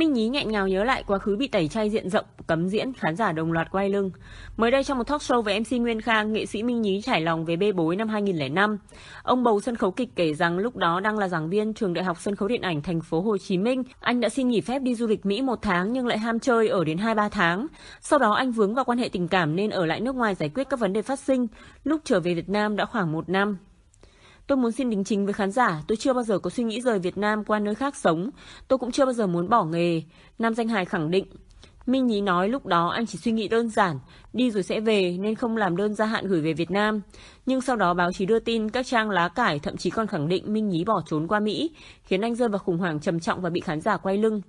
Minh Nhí nghẹn ngào nhớ lại quá khứ bị tẩy chay diện rộng, cấm diễn, khán giả đồng loạt quay lưng. Mới đây trong một talk show với MC Nguyên Khang, nghệ sĩ Minh Nhí trải lòng về bê bối năm 2005. Ông bầu sân khấu kịch kể rằng lúc đó đang là giảng viên trường Đại học Sân khấu Điện ảnh thành phố Hồ Chí Minh. Anh đã xin nghỉ phép đi du lịch Mỹ một tháng nhưng lại ham chơi ở đến 2-3 tháng. Sau đó anh vướng vào quan hệ tình cảm nên ở lại nước ngoài giải quyết các vấn đề phát sinh. Lúc trở về Việt Nam đã khoảng một năm. Tôi muốn xin đính chính với khán giả, tôi chưa bao giờ có suy nghĩ rời Việt Nam qua nơi khác sống. Tôi cũng chưa bao giờ muốn bỏ nghề. Nam Danh Hải khẳng định. Minh Nhí nói lúc đó anh chỉ suy nghĩ đơn giản, đi rồi sẽ về nên không làm đơn gia hạn gửi về Việt Nam. Nhưng sau đó báo chí đưa tin các trang lá cải thậm chí còn khẳng định Minh Nhí bỏ trốn qua Mỹ, khiến anh rơi vào khủng hoảng trầm trọng và bị khán giả quay lưng.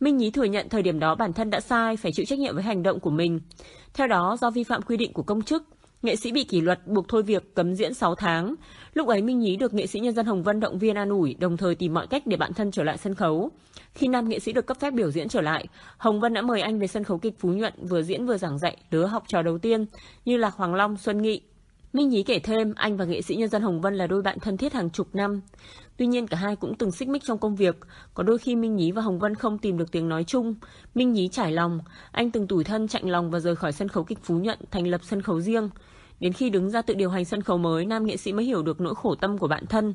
Minh Nhí thừa nhận thời điểm đó bản thân đã sai, phải chịu trách nhiệm với hành động của mình. Theo đó, do vi phạm quy định của công chức, Nghệ sĩ bị kỷ luật buộc thôi việc cấm diễn 6 tháng. Lúc ấy Minh Nhí được nghệ sĩ nhân dân Hồng Vân động viên an ủi, đồng thời tìm mọi cách để bản thân trở lại sân khấu. Khi nam nghệ sĩ được cấp phép biểu diễn trở lại, Hồng Vân đã mời anh về sân khấu kịch Phú Nhuận vừa diễn vừa giảng dạy đứa học trò đầu tiên như là Hoàng Long, Xuân Nghị, Minh Nhí kể thêm, anh và nghệ sĩ nhân dân Hồng Vân là đôi bạn thân thiết hàng chục năm. Tuy nhiên cả hai cũng từng xích mích trong công việc, có đôi khi Minh Nhí và Hồng Vân không tìm được tiếng nói chung. Minh Nhí trải lòng, anh từng tủi thân chạy lòng và rời khỏi sân khấu kịch Phú Nhuận thành lập sân khấu riêng. Đến khi đứng ra tự điều hành sân khấu mới, nam nghệ sĩ mới hiểu được nỗi khổ tâm của bạn thân.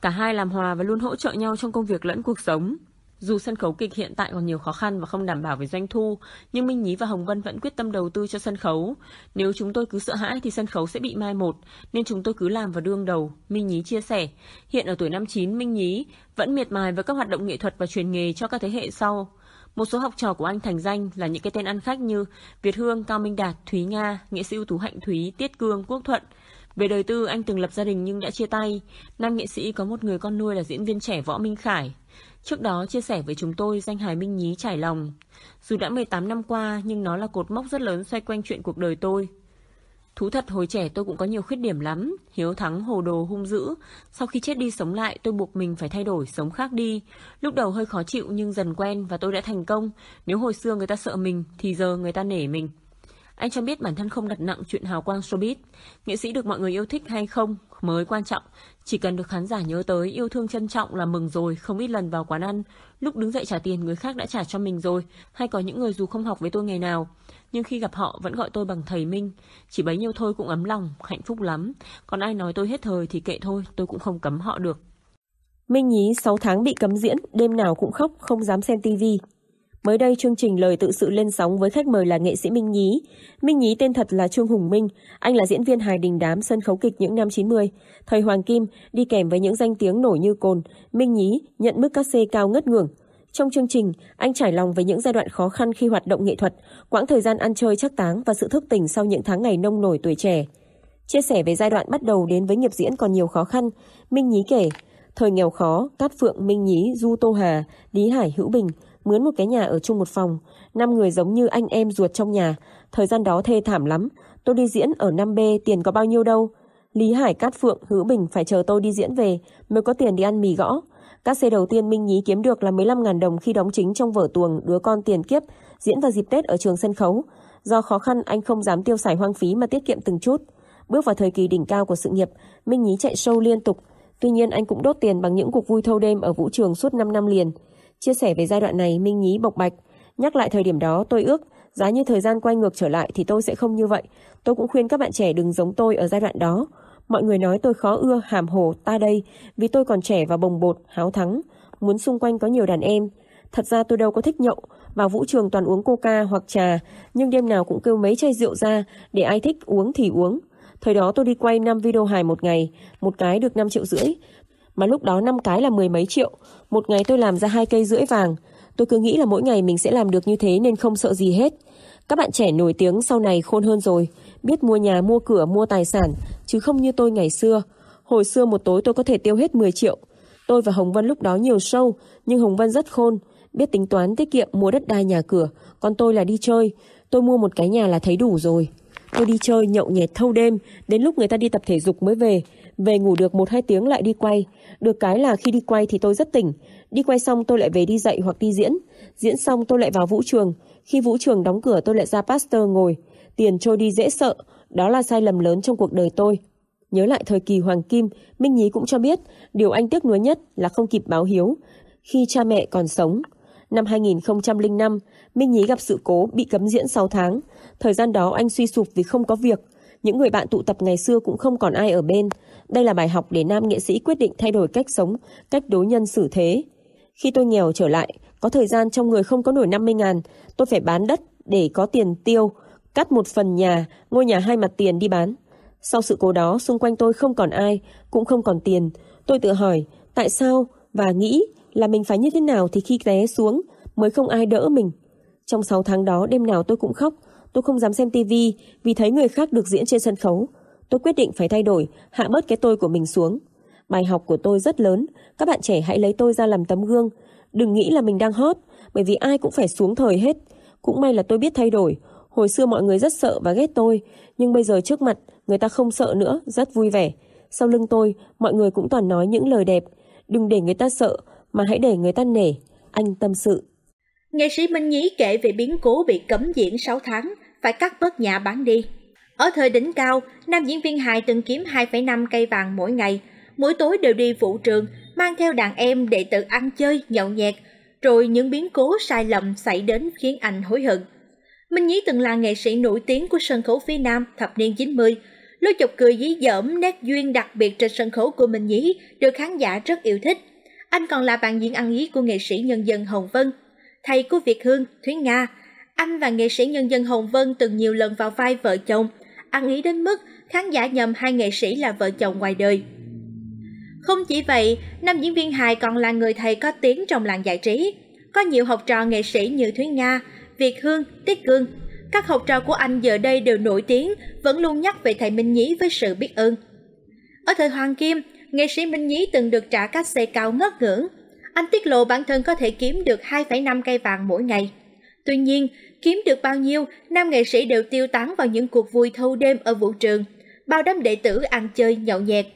Cả hai làm hòa và luôn hỗ trợ nhau trong công việc lẫn cuộc sống. Dù sân khấu kịch hiện tại còn nhiều khó khăn và không đảm bảo về doanh thu, nhưng Minh Nhí và Hồng Vân vẫn quyết tâm đầu tư cho sân khấu. Nếu chúng tôi cứ sợ hãi thì sân khấu sẽ bị mai một, nên chúng tôi cứ làm và đương đầu, Minh Nhí chia sẻ. Hiện ở tuổi 59, Minh Nhí vẫn miệt mài với các hoạt động nghệ thuật và truyền nghề cho các thế hệ sau. Một số học trò của anh thành danh là những cái tên ăn khách như Việt Hương, Cao Minh Đạt, Thúy Nga, nghệ sĩ ưu tú Hạnh Thúy, Tiết Cương, Quốc Thuận. Về đời tư, anh từng lập gia đình nhưng đã chia tay. Nam nghệ sĩ có một người con nuôi là diễn viên trẻ Võ Minh Khải. Trước đó chia sẻ với chúng tôi danh hài Minh Nhí trải lòng. Dù đã 18 năm qua nhưng nó là cột mốc rất lớn xoay quanh chuyện cuộc đời tôi. Thú thật hồi trẻ tôi cũng có nhiều khuyết điểm lắm, hiếu thắng hồ đồ hung dữ. Sau khi chết đi sống lại tôi buộc mình phải thay đổi, sống khác đi. Lúc đầu hơi khó chịu nhưng dần quen và tôi đã thành công. Nếu hồi xưa người ta sợ mình thì giờ người ta nể mình. Anh cho biết bản thân không đặt nặng chuyện hào quang showbiz. Nghệ sĩ được mọi người yêu thích hay không mới quan trọng. Chỉ cần được khán giả nhớ tới, yêu thương trân trọng là mừng rồi, không ít lần vào quán ăn. Lúc đứng dậy trả tiền người khác đã trả cho mình rồi, hay có những người dù không học với tôi ngày nào. Nhưng khi gặp họ vẫn gọi tôi bằng thầy Minh. Chỉ bấy nhiêu thôi cũng ấm lòng, hạnh phúc lắm. Còn ai nói tôi hết thời thì kệ thôi, tôi cũng không cấm họ được. Minh Nhí 6 tháng bị cấm diễn, đêm nào cũng khóc, không dám xem tivi. Mới đây chương trình Lời tự sự lên sóng với khách mời là nghệ sĩ Minh Nhí. Minh Nhí tên thật là Trương Hùng Minh, anh là diễn viên hài đình đám sân khấu kịch những năm 90. Thời Hoàng Kim đi kèm với những danh tiếng nổi như cồn, Minh Nhí nhận mức cát xê cao ngất ngưỡng. Trong chương trình, anh trải lòng về những giai đoạn khó khăn khi hoạt động nghệ thuật, quãng thời gian ăn chơi chắc táng và sự thức tỉnh sau những tháng ngày nông nổi tuổi trẻ. Chia sẻ về giai đoạn bắt đầu đến với nghiệp diễn còn nhiều khó khăn, Minh Nhí kể, thời nghèo khó, Cát Phượng, Minh Nhí, Du Tô Hà, Lý Hải, Hữu Bình – mướn một cái nhà ở chung một phòng, năm người giống như anh em ruột trong nhà, thời gian đó thê thảm lắm, tôi đi diễn ở 5B tiền có bao nhiêu đâu. Lý Hải Cát Phượng, Hữu Bình phải chờ tôi đi diễn về mới có tiền đi ăn mì gõ. Các xe đầu tiên Minh Nhí kiếm được là 15.000 đồng khi đóng chính trong vở tuồng Đứa con tiền kiếp diễn vào dịp Tết ở trường sân khấu. Do khó khăn anh không dám tiêu xài hoang phí mà tiết kiệm từng chút. Bước vào thời kỳ đỉnh cao của sự nghiệp, Minh Nhí chạy show liên tục. Tuy nhiên anh cũng đốt tiền bằng những cuộc vui thâu đêm ở vũ trường suốt 5 năm liền. Chia sẻ về giai đoạn này, Minh Nhí bộc bạch. Nhắc lại thời điểm đó, tôi ước, giá như thời gian quay ngược trở lại thì tôi sẽ không như vậy. Tôi cũng khuyên các bạn trẻ đừng giống tôi ở giai đoạn đó. Mọi người nói tôi khó ưa, hàm hồ, ta đây, vì tôi còn trẻ và bồng bột, háo thắng, muốn xung quanh có nhiều đàn em. Thật ra tôi đâu có thích nhậu, vào vũ trường toàn uống coca hoặc trà, nhưng đêm nào cũng kêu mấy chai rượu ra, để ai thích uống thì uống. Thời đó tôi đi quay 5 video hài một ngày, một cái được 5 triệu rưỡi mà lúc đó năm cái là mười mấy triệu. Một ngày tôi làm ra hai cây rưỡi vàng. Tôi cứ nghĩ là mỗi ngày mình sẽ làm được như thế nên không sợ gì hết. Các bạn trẻ nổi tiếng sau này khôn hơn rồi, biết mua nhà, mua cửa, mua tài sản, chứ không như tôi ngày xưa. Hồi xưa một tối tôi có thể tiêu hết 10 triệu. Tôi và Hồng Vân lúc đó nhiều sâu, nhưng Hồng Vân rất khôn, biết tính toán tiết kiệm mua đất đai nhà cửa, còn tôi là đi chơi, tôi mua một cái nhà là thấy đủ rồi. Tôi đi chơi nhậu nhẹt thâu đêm, đến lúc người ta đi tập thể dục mới về, về ngủ được 1-2 tiếng lại đi quay. Được cái là khi đi quay thì tôi rất tỉnh. Đi quay xong tôi lại về đi dạy hoặc đi diễn. Diễn xong tôi lại vào vũ trường. Khi vũ trường đóng cửa tôi lại ra pasteur ngồi. Tiền trôi đi dễ sợ. Đó là sai lầm lớn trong cuộc đời tôi. Nhớ lại thời kỳ Hoàng Kim, Minh Nhí cũng cho biết điều anh tiếc nuối nhất là không kịp báo hiếu khi cha mẹ còn sống. Năm 2005, Minh Nhí gặp sự cố bị cấm diễn 6 tháng. Thời gian đó anh suy sụp vì không có việc những người bạn tụ tập ngày xưa cũng không còn ai ở bên. Đây là bài học để nam nghệ sĩ quyết định thay đổi cách sống, cách đối nhân xử thế. Khi tôi nghèo trở lại, có thời gian trong người không có nổi 50 ngàn, tôi phải bán đất để có tiền tiêu, cắt một phần nhà, ngôi nhà hai mặt tiền đi bán. Sau sự cố đó, xung quanh tôi không còn ai, cũng không còn tiền. Tôi tự hỏi, tại sao và nghĩ là mình phải như thế nào thì khi té xuống mới không ai đỡ mình. Trong 6 tháng đó đêm nào tôi cũng khóc, tôi không dám xem tivi vì thấy người khác được diễn trên sân khấu. Tôi quyết định phải thay đổi, hạ bớt cái tôi của mình xuống. Bài học của tôi rất lớn, các bạn trẻ hãy lấy tôi ra làm tấm gương. Đừng nghĩ là mình đang hot, bởi vì ai cũng phải xuống thời hết. Cũng may là tôi biết thay đổi. Hồi xưa mọi người rất sợ và ghét tôi, nhưng bây giờ trước mặt, người ta không sợ nữa, rất vui vẻ. Sau lưng tôi, mọi người cũng toàn nói những lời đẹp. Đừng để người ta sợ, mà hãy để người ta nể. Anh tâm sự. Nghệ sĩ Minh Nhí kể về biến cố bị cấm diễn 6 tháng, phải cắt bớt nhà bán đi. Ở thời đỉnh cao, nam diễn viên hài từng kiếm 2,5 cây vàng mỗi ngày. Mỗi tối đều đi vũ trường, mang theo đàn em để tự ăn chơi, nhậu nhẹt. Rồi những biến cố sai lầm xảy đến khiến anh hối hận. Minh Nhí từng là nghệ sĩ nổi tiếng của sân khấu phía Nam thập niên 90. Lối chọc cười dí dỏm, nét duyên đặc biệt trên sân khấu của Minh Nhí được khán giả rất yêu thích. Anh còn là bạn diễn ăn ý của nghệ sĩ nhân dân Hồng Vân – thầy của Việt Hương, Thúy Nga. Anh và nghệ sĩ nhân dân Hồng Vân từng nhiều lần vào vai vợ chồng, ăn ý đến mức khán giả nhầm hai nghệ sĩ là vợ chồng ngoài đời. Không chỉ vậy, nam diễn viên hài còn là người thầy có tiếng trong làng giải trí. Có nhiều học trò nghệ sĩ như Thúy Nga, Việt Hương, Tiết Cương. Các học trò của anh giờ đây đều nổi tiếng, vẫn luôn nhắc về thầy Minh Nhí với sự biết ơn. Ở thời Hoàng Kim, nghệ sĩ Minh Nhí từng được trả cách xe cao ngất ngưỡng anh tiết lộ bản thân có thể kiếm được 2,5 cây vàng mỗi ngày. Tuy nhiên, kiếm được bao nhiêu, nam nghệ sĩ đều tiêu tán vào những cuộc vui thâu đêm ở vũ trường, bao đám đệ tử ăn chơi nhậu nhẹt.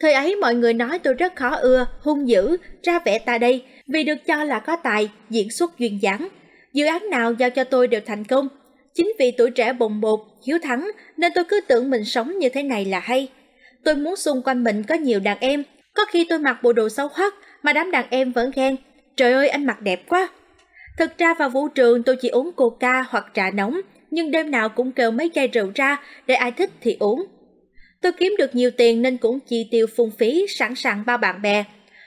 Thời ấy mọi người nói tôi rất khó ưa, hung dữ, ra vẻ ta đây, vì được cho là có tài, diễn xuất duyên dáng. Dự án nào giao cho tôi đều thành công. Chính vì tuổi trẻ bồng bột, hiếu thắng nên tôi cứ tưởng mình sống như thế này là hay. Tôi muốn xung quanh mình có nhiều đàn em, có khi tôi mặc bộ đồ xấu hoắc mà đám đàn em vẫn khen, trời ơi anh mặc đẹp quá. Thực ra vào vũ trường tôi chỉ uống coca hoặc trà nóng, nhưng đêm nào cũng kêu mấy chai rượu ra, để ai thích thì uống. Tôi kiếm được nhiều tiền nên cũng chi tiêu phung phí, sẵn sàng bao bạn bè.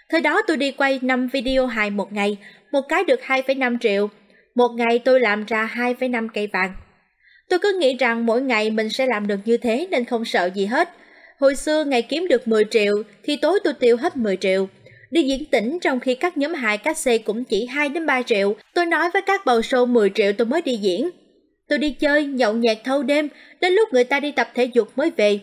Thời đó tôi đi quay 5 video hài một ngày, một cái được 2,5 triệu. Một ngày tôi làm ra 2,5 cây vàng. Tôi cứ nghĩ rằng mỗi ngày mình sẽ làm được như thế nên không sợ gì hết. Hồi xưa ngày kiếm được 10 triệu thì tối tôi tiêu hết 10 triệu. Đi diễn tỉnh trong khi các nhóm hại các xe cũng chỉ 2 đến 3 triệu, tôi nói với các bầu show 10 triệu tôi mới đi diễn. Tôi đi chơi, nhậu nhẹt thâu đêm, đến lúc người ta đi tập thể dục mới về.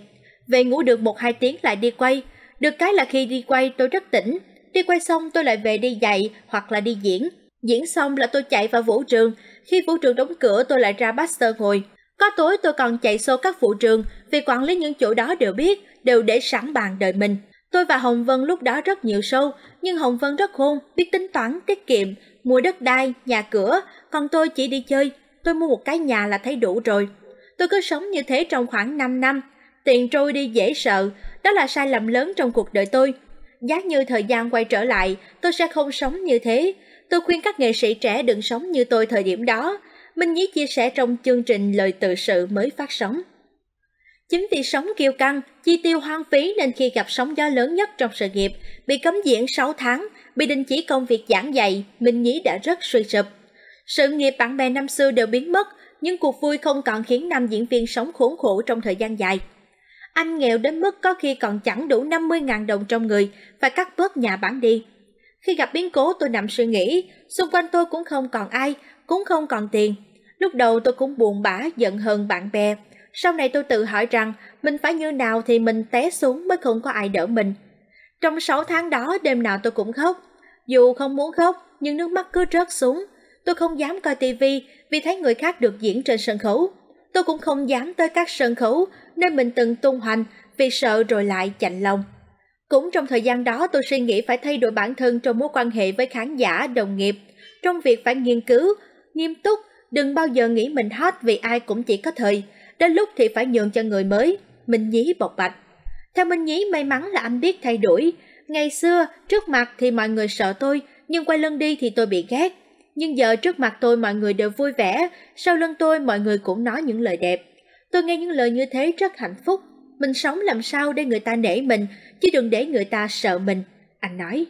Về ngủ được 1-2 tiếng lại đi quay. Được cái là khi đi quay tôi rất tỉnh, đi quay xong tôi lại về đi dạy hoặc là đi diễn. Diễn xong là tôi chạy vào vũ trường, khi vũ trường đóng cửa tôi lại ra Baxter ngồi. Có tối tôi còn chạy xô các vũ trường vì quản lý những chỗ đó đều biết, đều để sẵn bàn đợi mình. Tôi và Hồng Vân lúc đó rất nhiều sâu, nhưng Hồng Vân rất khôn, biết tính toán, tiết kiệm, mua đất đai, nhà cửa, còn tôi chỉ đi chơi, tôi mua một cái nhà là thấy đủ rồi. Tôi cứ sống như thế trong khoảng 5 năm, tiền trôi đi dễ sợ, đó là sai lầm lớn trong cuộc đời tôi. Giá như thời gian quay trở lại, tôi sẽ không sống như thế. Tôi khuyên các nghệ sĩ trẻ đừng sống như tôi thời điểm đó. Minh Nhí chia sẻ trong chương trình Lời tự sự mới phát sóng. Chính vì sống kiêu căng, chi tiêu hoang phí nên khi gặp sóng gió lớn nhất trong sự nghiệp, bị cấm diễn 6 tháng, bị đình chỉ công việc giảng dạy, Minh Nhí đã rất suy sụp. Sự nghiệp bạn bè năm xưa đều biến mất, nhưng cuộc vui không còn khiến nam diễn viên sống khốn khổ trong thời gian dài. Anh nghèo đến mức có khi còn chẳng đủ 50.000 đồng trong người, và cắt bớt nhà bán đi. Khi gặp biến cố tôi nằm suy nghĩ, xung quanh tôi cũng không còn ai, cũng không còn tiền. Lúc đầu tôi cũng buồn bã, giận hờn bạn bè, sau này tôi tự hỏi rằng mình phải như nào thì mình té xuống mới không có ai đỡ mình. Trong 6 tháng đó đêm nào tôi cũng khóc, dù không muốn khóc nhưng nước mắt cứ rớt xuống. Tôi không dám coi tivi vì thấy người khác được diễn trên sân khấu. Tôi cũng không dám tới các sân khấu nên mình từng tung hoành vì sợ rồi lại chạnh lòng. Cũng trong thời gian đó tôi suy nghĩ phải thay đổi bản thân trong mối quan hệ với khán giả, đồng nghiệp, trong việc phải nghiên cứu, nghiêm túc, đừng bao giờ nghĩ mình hot vì ai cũng chỉ có thời, đến lúc thì phải nhường cho người mới, Minh Nhí bộc bạch. Theo Minh Nhí may mắn là anh biết thay đổi, ngày xưa trước mặt thì mọi người sợ tôi, nhưng quay lưng đi thì tôi bị ghét. Nhưng giờ trước mặt tôi mọi người đều vui vẻ, sau lưng tôi mọi người cũng nói những lời đẹp. Tôi nghe những lời như thế rất hạnh phúc, mình sống làm sao để người ta nể mình, chứ đừng để người ta sợ mình, anh nói.